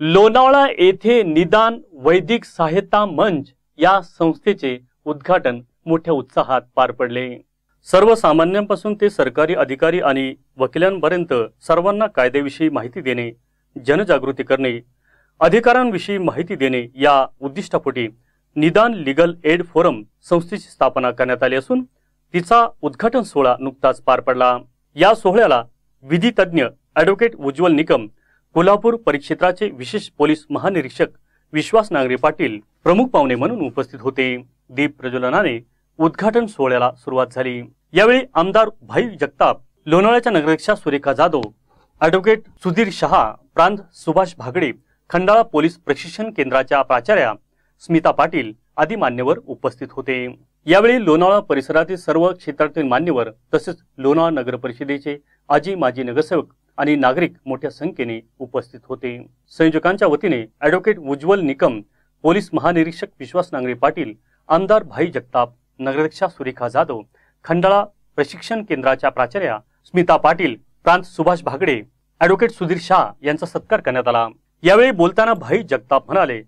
लोणावळा येथे निदान वैदिक साहित्य मंच या संस्थेचे उद्घाटन मोठ्या उत्साहात पार पडले सर्वसामान्यांपासून ते सरकारी अधिकारी आणि वकिलांपर्यंत सर्वांना कायद्याविषयी माहिती देणे जनजागृती करणे अधिकारांविषयी माहिती देणे या उद्दिष्टापोटी निदान लिगल एड फोरम संस्थेची स्थापना करण्यात आली असून तिचा उद्घाटन सोहळा नुकताच पार पडला या सोहळ्याला विधी तज्ज्ञ ॲडव्होकेट उज्ज्वल निकम कोल्हापूर परिक्षेत्राचे विशेष पोलीस महानिरीक्षक विश्वास नागरी पाटील प्रमुख पाहुणे म्हणून उपस्थित होते दीप प्रज्वलनाने उद्घाटन सोहळ्याला सुरुवात झाली यावेळी आमदार भाई जगताप लोणाळ्याच्या नगराध्यक्षा सुरेखा जाधव अॅडव्होकेट सुधीर शहा प्रांत सुभाष भागडे खंडाळा पोलीस प्रशिक्षण केंद्राच्या प्राचार्या स्मिता पाटील आदी मान्यवर उपस्थित होते यावेळी लोणावळा परिसरातील सर्व क्षेत्रातील मान्यवर तसेच लोणावळा नगर परिषदेचे आजी माजी नगरसेवक आणि नागरिक मोठ्या संख्येने उपस्थित होते संयोजकांच्या वतीने अॅडव्होकेट उज्ज्वल निकम पोलीस महानिरीक्षक विश्वास नांगरे पाटील आमदार भाई जगताप नगराध्यक्षा सुरेखा जाधव खंडाळा प्रशिक्षण केंद्राच्या प्राचार्या स्मिता पाटील प्रांत सुभाष भागडे अॅडव्होकेट सुधीर शाह यांचा सत्कार करण्यात आला यावेळी बोलताना भाई जगताप म्हणाले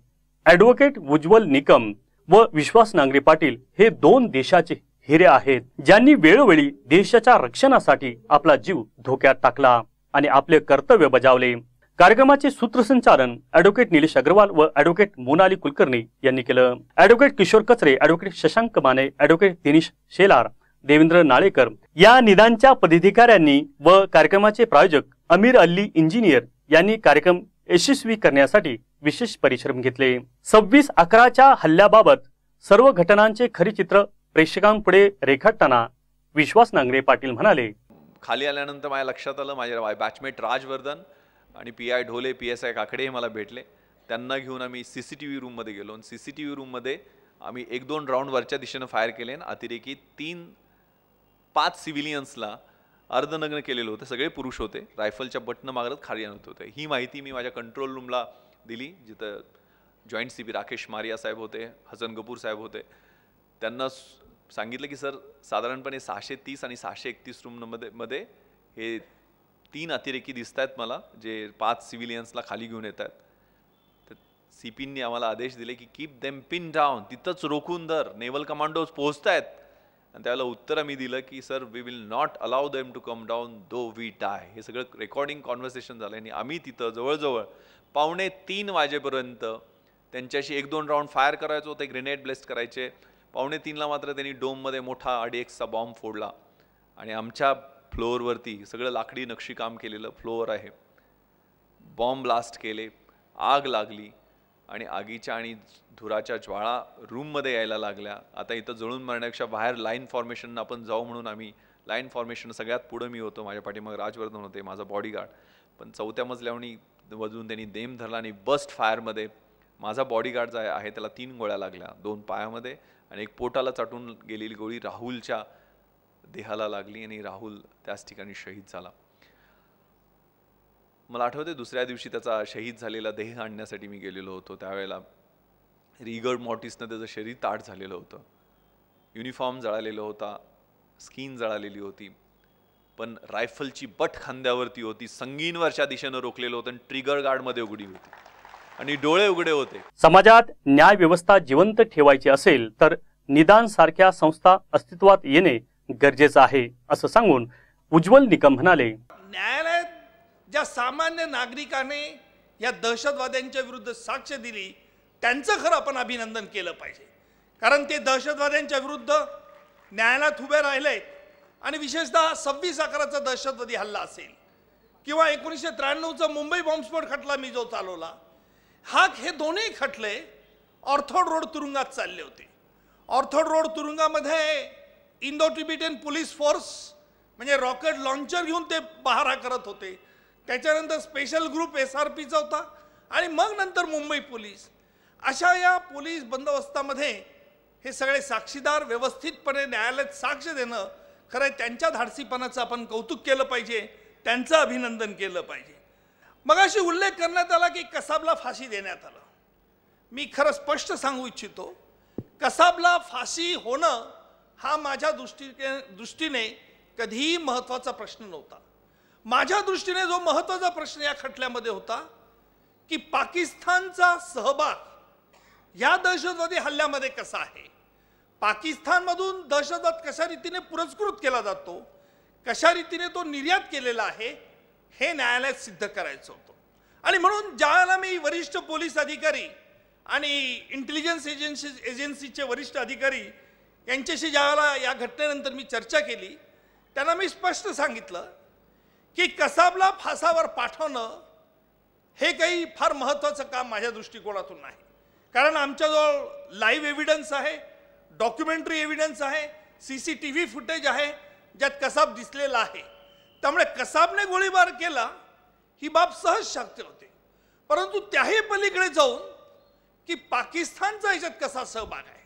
ऍडव्होकेट उज्ज्वल निकम व विश्वास नांगरे पाटील हे दोन देशाचे हिरे आहेत ज्यांनी वेळोवेळी देशाच्या रक्षणासाठी आपला जीव धोक्यात टाकला आणि आपले कर्तव्य बजावले कार्यक्रमाचे सूत्रसंचालन अॅडव्होकेट निलेश अग्रवाल व अॅडव्होकेट मोनाली कुलकर्णी यांनी केलं advocate Kishor Kachre advocate Shashank Mane advocate Dinesh Shelar Devendra Nalekar या निदानच्या पदाधिकाऱ्यांनी व कार्यक्रमाचे प्रायोजक अमीर अल्ली इंजिनियर यांनी कार्यक्रम यशस्वी करण्यासाठी विशेष परिश्रम घेतले सव्वीस अकराच्या हल्ल्याबाबत सर्व घटनांचे खरी चित्र प्रेक्षकांपुढे रेखाटताना विश्वास नांगरे पाटील म्हणाले खाली आल्यानंतर माझ्या लक्षात आलं माझ्या बॅचमेट राजवर्धन आणि P I Dhole P S I Kakade हे मला भेटले त्यांना घेऊन आम्ही सी सी टी व्ही रूममध्ये गेलो आणि सी सी टी व्ही रूममध्ये आम्ही एक दोन राऊंड वरच्या दिशेनं फायर केले आणि अतिरेकी तीन पाच सिव्हिलियन्सला अर्धनग्न केलेलं होतं सगळे पुरुष होते रायफलच्या बटनं मागत खाली आणत होते ही माहिती मी माझ्या कंट्रोल रूमला दिली जिथं joint C B Rakesh Maria साहेब होते हसन कपूर साहेब होते त्यांना सांगितलं की सर साधारणपणे सहाशे तीस आणि सहाशे एकतीस रूममध्ये मध्ये हे तीन अतिरेकी दिसत आहेत मला जे पाच सिव्हिलियन्सला खाली घेऊन येत आहेत तर सी पींनी आम्हाला आदेश दिले की कीप देम पिन डाऊन तिथंच रोखून धर नेव्हल कमांडोज पोहोचत आहेत आणि त्याला उत्तर आम्ही दिलं की sir we will not allow them to come down though we tie हे सगळं रेकॉर्डिंग कॉन्व्हर्सेशन झालं आणि आम्ही तिथं जवळजवळ पावणे तीन वाजेपर्यंत त्यांच्याशी एक दोन राऊंड फायर करायचो ते ग्रेनेड ब्लेस्ट करायचे पावणे तीनला मात्र त्यांनी डोममध्ये मोठा अडीएक्सचा बॉम्ब फोडला आणि आमच्या फ्लोअरवरती सगळं लाकडी नक्षीकाम केलेलं फ्लोअर आहे बॉम्ब ब्लास्ट केले आग लागली आणि आगीच्या आणि धुराच्या ज्वाळा रूममध्ये यायला लागल्या आता इथं जळून मरण्यापेक्षा बाहेर लाईन फॉर्मेशन आपण जाऊ म्हणून आम्ही लाईन फॉर्मेशन सगळ्यात पुढं मी होतो माझ्या पाठीमाग राजवर्धन होते माझा बॉडीगार्ड पण चौथ्या मजल्यावणी वजून त्यांनी देम धरला आणि बस्ट फायरमध्ये माझा जो आहे त्याला तीन गोळ्या लागल्या दोन पायामध्ये आणि एक पोटाला चाटून गेलेली गोळी राहुलच्या देहाला लागली आणि राहुल त्याच ठिकाणी शहीद झाला मला आठवते दुसऱ्या दिवशी त्याचा शहीद झालेला देह आणण्यासाठी मी गेलेलो होतो त्यावेळेला रिगर्ड मॉटिसनं त्याचं शरीर ताट झालेलं होतं युनिफॉर्म जळालेला होता स्किन जळालेली होती पण रायफलची बट खांद्यावरती होती संगीन दिशेनं रोखलेलं होतं आणि ट्रिगर गार्डमध्ये उघडी होती आणि डोळे उघडे होते समाजात न्याय व्यवस्था जिवंत ठेवायची असेल तर निदान सारख्या संस्था अस्तित्वात येणे गरजेचं आहे असं सांगून उज्ज्वल निकम म्हणाले न्यायालयात ज्या सामान्य नागरिकाने या दहशतवाद्यांच्या विरुद्ध साक्ष दिली त्यांचं खरं आपण अभिनंदन केलं पाहिजे कारण ते दहशतवाद्यांच्या विरुद्ध न्यायालयात उभे राहिले आणि विशेषतः सव्वीस अकराचा दहशतवादी हल्ला असेल किंवा एकोणीसशे त्र्याण्णवचा मुंबई बॉम्बस्फोट खटला मी जो चालवला हाक हे दोन्ही खटले ऑर्थोड रोड तुरुंगात चालले होते ऑर्थोड रोड तुरुंगामध्ये इंडो टिबिटेन पोलीस फोर्स म्हणजे रॉकेट लॉन्चर घेऊन ते बहारा करत होते त्याच्यानंतर स्पेशल ग्रुप एस आर पीचा होता आणि मग नंतर मुंबई पोलीस अशा या पोलीस बंदोबस्तामध्ये हे सगळे साक्षीदार व्यवस्थितपणे न्यायालयात साक्ष देणं खरं त्यांच्या धाडसीपणाचं आपण कौतुक केलं पाहिजे त्यांचं अभिनंदन केलं पाहिजे मगाशी उल्लेख करण्यात आला की कसाबला फाशी देण्यात आलं मी खरं स्पष्ट सांगू इच्छितो कसाबला फाशी होणं हा माझ्या दृष्टीने दृष्टीने कधीही महत्त्वाचा प्रश्न नव्हता माझ्या दृष्टीने जो महत्त्वाचा प्रश्न या खटल्यामध्ये होता की पाकिस्तानचा सहभाग या दहशतवादी हल्ल्यामध्ये कसा आहे पाकिस्तानमधून दहशतवाद कशा रीतीने पुरस्कृत केला जातो कशा रीतीने तो निर्यात केलेला आहे हे न्यायालयात सिद्ध करायचं होतं आणि म्हणून ज्यावेळेला मी वरिष्ठ पोलीस अधिकारी आणि इंटेलिजन्स एजन्सी एजन्सीचे वरिष्ठ अधिकारी यांच्याशी ज्यावेळेला या घटनेनंतर मी चर्चा केली त्यांना मी स्पष्ट सांगितलं की कसाबला फासावर पाठवणं हे काही फार महत्त्वाचं काम माझ्या दृष्टिकोनातून नाही कारण आमच्याजवळ लाईव्ह एव्हिडन्स आहे डॉक्युमेंटरी एव्हिडन्स आहे C C T V footage आहे ज्यात कसाब दिसलेला आहे त्यामुळे कसाबने गोळीबार केला ही बाब सहज शक्य होती परंतु त्याही पलीकडे जाऊन की पाकिस्तानचा याच्यात कसा सहभाग आहे